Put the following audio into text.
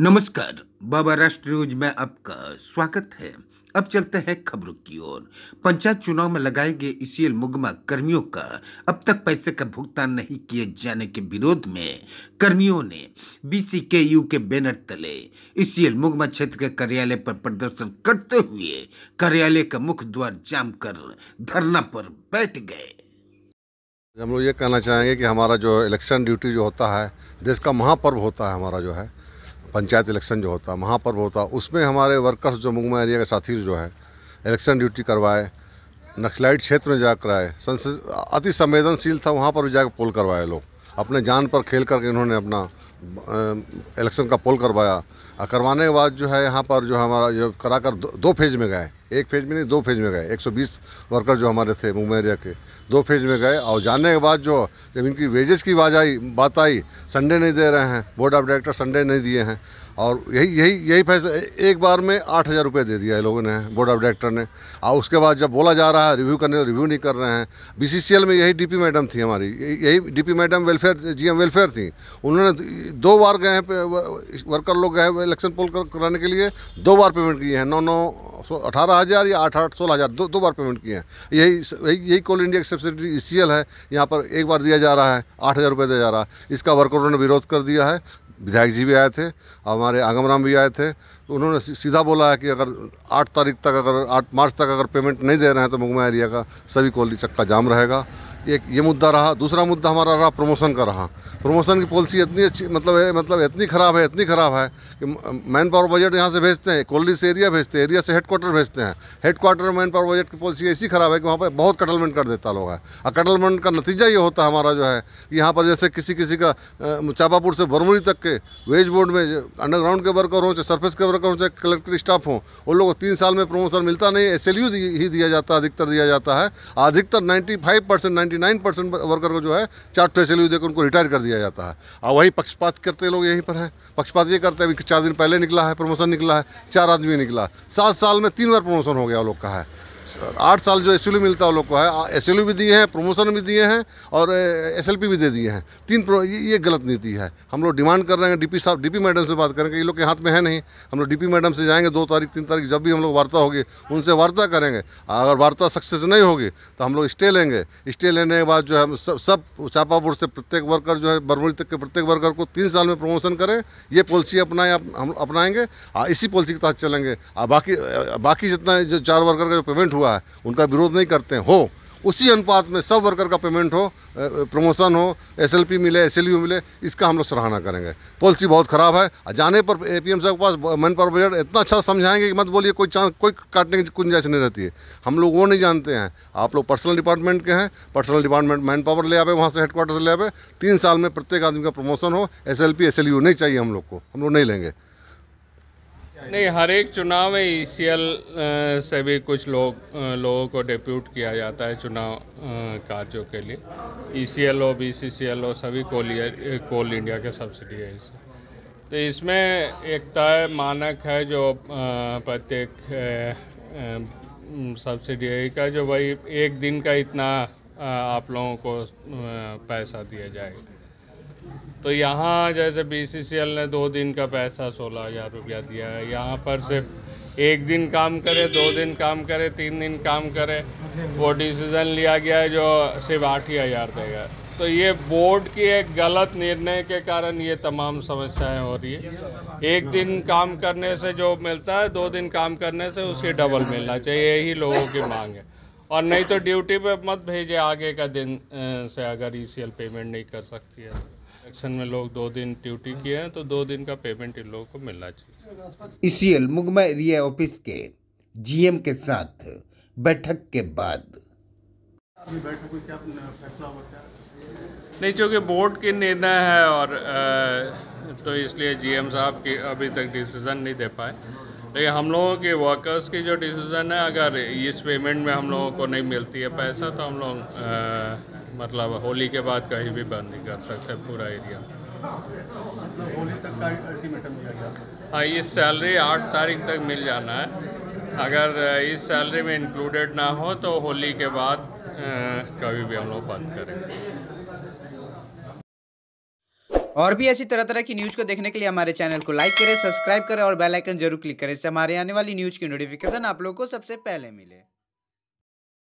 नमस्कार बाबा राष्ट्र न्यूज में आपका स्वागत है अब चलते हैं खबरों की ओर पंचायत चुनाव में लगाए गए ईसीएल मुगमा कर्मियों का अब तक पैसे का भुगतान नहीं किए जाने के विरोध में कर्मियों ने बी के यू के बैनर तले एल मुगमा क्षेत्र के कार्यालय पर प्रदर्शन करते हुए कार्यालय का मुख्य द्वार जाम कर धरना पर बैठ गए हम लोग ये कहना चाहेंगे कि हमारा जो इलेक्शन ड्यूटी जो होता है देश का महापर्व होता है हमारा जो है पंचायत इलेक्शन जो होता महापर्व होता उसमें हमारे वर्कर्स जो मुंगमा एरिया के साथी जो हैं इलेक्शन ड्यूटी करवाए नक्सलाइट क्षेत्र में जाकर आए अति संवेदनशील था वहाँ पर भी जाकर पोल करवाए लोग अपने जान पर खेल करके इन्होंने अपना इलेक्शन का पोल करवाया और करवाने के बाद जो है यहाँ पर जो हमारा जो करा कर दो, दो फेज में गए एक फेज में नहीं दो फेज में गए 120 वर्कर जो हमारे थे मुंबई एरिया के दो फेज में गए और जाने के बाद जो जब इनकी वेजेस की बात आई बात आई संडे नहीं दे रहे हैं बोर्ड ऑफ डायरेक्टर संडे नहीं दिए हैं और यही यही यही फैसला एक बार में आठ हज़ार रुपये दे दिया है लोगों ने बोर्ड ऑफ डायरेक्टर ने और उसके बाद जब बोला जा रहा है रिव्यू करने रिव्यू नहीं कर रहे हैं बीसीसीएल में यही डीपी मैडम थी हमारी यही DP madam welfare GM welfare थी उन्होंने दो बार गए हैं वर्कर लोग गए इलेक्शन पोल कर, कराने के लिए दो बार पेमेंट किए हैं नौ नौ अठारह हज़ार या आठ आठ सोलह हज़ार दो दो बार पेमेंट किए हैं यही यही कोल इंडिया की सब्सिडी ई है यहाँ पर एक बार दिया जा रहा है आठ हज़ार रुपये दिया जा रहा है इसका वर्करों ने विरोध कर दिया है विधायक जी भी आए थे हमारे आगम राम भी आए थे तो उन्होंने सीधा बोला है कि अगर आठ तारीख तक अगर आठ मार्च तक अगर पेमेंट नहीं दे रहे हैं तो मुगमा एरिया का सभी कोली चक्का जाम रहेगा एक ये मुद्दा रहा दूसरा मुद्दा हमारा रहा प्रमोशन का रहा प्रमोशन की पॉलिसी इतनी अच्छी मतलब है मतलब इतनी ख़राब है इतनी ख़राब है कि मैन पावर बजट यहाँ से भेजते हैं कोल्डी से एरिया भेजते हैं एरिया से हेडक्वार्टर भेजते हैं हेडक्वार्टर मैन पावर बजट की पॉलिसी ऐसी ख़राब है कि वहाँ पर बहुत कटलमेंट कर देता लोग है और कटलमेंट का नतीजा ये होता है हमारा जो है कि यहाँ पर जैसे किसी किसी का चापापुर से बरमुरी तक के वेज बोर्ड में अंडरग्राउंड के वर्कर हों चाहे सर्फेस के वर्कर हों चाहे कलेक्टर स्टाफ हों उन लोगों को तीन साल में प्रमोशन मिलता नहीं एस ही दिया जाता है अधिकतर दिया जाता है अधिकतर ninety five percent ninety 99 percent worker को जो है चार पैसे देकर उनको रिटायर कर दिया जाता है और वही पक्षपात करते लोग यहीं पर है पक्षपात ये करते हैं अभी चार दिन पहले निकला है प्रमोशन निकला है चार आदमी निकला सात साल में तीन बार प्रमोशन हो गया लोग का है आठ साल जो एस मिलता है लोग को है एस भी दिए हैं प्रमोशन भी दिए हैं और एस भी दे दिए हैं तीन ये गलत नीति है हम लोग डिमांड कर रहे हैं डीपी साहब डीपी मैडम से बात करेंगे ये लोग के हाथ में है नहीं हम लोग डीपी मैडम से जाएंगे दो तारीख तीन तारीख जब भी हम लोग वार्ता होगी उनसे वार्ता करेंगे अगर वार्ता सक्सेस नहीं होगी तो हम लोग स्टे लेंगे स्टे लेने के बाद जो है सब सब चापापुर से प्रत्येक वर्कर जो है बरमोली तक के प्रत्येक वर्कर को तीन साल में प्रमोशन करें ये पॉलिसी अपनाएं हम अपनाएंगे इसी पॉलिसी के तहत चलेंगे बाकी बाकी जितना जो चार वर्कर का जो पेमेंट हुआ है उनका विरोध नहीं करते हो उसी अनुपात में सब वर्कर का पेमेंट हो प्रमोशन हो एसएलपी मिले एसएलयू मिले इसका हम लोग सराहना करेंगे पॉलिसी बहुत ख़राब है जाने पर ए पी साहब के पास मैन पावर बजट इतना अच्छा समझाएंगे कि मत बोलिए कोई चांस कोई काटने की गुंजाइश नहीं रहती है हम लोग वो नहीं जानते हैं आप लोग पर्सनल डिपार्टमेंट के हैं पर्सनल डिपार्टमेंट मैन पावर ले आवे वहाँ से हेडक्वार्टर से ले आवे तीन साल में प्रत्येक आदमी का प्रमोशन हो एस एल नहीं चाहिए हम लोग को हम लोग नहीं लेंगे नहीं हर एक चुनाव में ई e से भी कुछ लोग लोगों को डिप्यूट किया जाता है चुनाव कार्यों के लिए ई सी एल ओ बी सी सी एल सभी कोल कोल इंडिया के सब्सिडी है इसमें तो इसमें एक तय मानक है जो प्रत्येक सब्सिडी का जो भाई एक दिन का इतना आप लोगों को पैसा दिया जाएगा तो यहाँ जैसे बीसीसीएल ने दो दिन का पैसा सोलह हज़ार रुपया दिया है यहाँ पर सिर्फ एक दिन काम करे दो दिन काम करे तीन दिन काम करे वो डिसीज़न लिया गया है जो सिर्फ आठ ही हज़ार देगा तो ये बोर्ड की एक गलत निर्णय के कारण ये तमाम समस्याएं हो रही है एक दिन काम करने से जो मिलता है दो दिन काम करने से उसे डबल मिलना चाहिए यही लोगों की मांग है और नहीं तो ड्यूटी पे मत भेजे आगे का दिन से अगर ई e पेमेंट नहीं कर सकती है एक्शन में लोग दो दिन ड्यूटी किए हैं तो दो दिन का पेमेंट इन लोगों को मिलना चाहिए इसी अलमुगमा एरिया ऑफिस के जीएम के साथ बैठक के बाद नहीं चूँकि बोर्ड के निर्णय है और आ, तो इसलिए जीएम साहब की अभी तक डिसीज़न नहीं दे पाए लेकिन हम लोगों के वर्कर्स की जो डिसीज़न है अगर इस पेमेंट में हम लोगों को नहीं मिलती है पैसा तो हम लोग मतलब होली के बाद कहीं भी बंद नहीं कर सकते पूरा एरिया हाँ इस सैलरी आठ तारीख तक मिल जाना है अगर इस सैलरी में इंक्लूडेड ना हो तो होली के बाद कभी भी हम लोग बंद करेंगे और भी ऐसी तरह तरह की न्यूज़ को देखने के लिए हमारे चैनल को लाइक करें सब्सक्राइब करें और बेल आइकन जरूर क्लिक करें इससे हमारे आने वाली न्यूज़ की नोटिफिकेशन आप लोगों को सबसे पहले मिले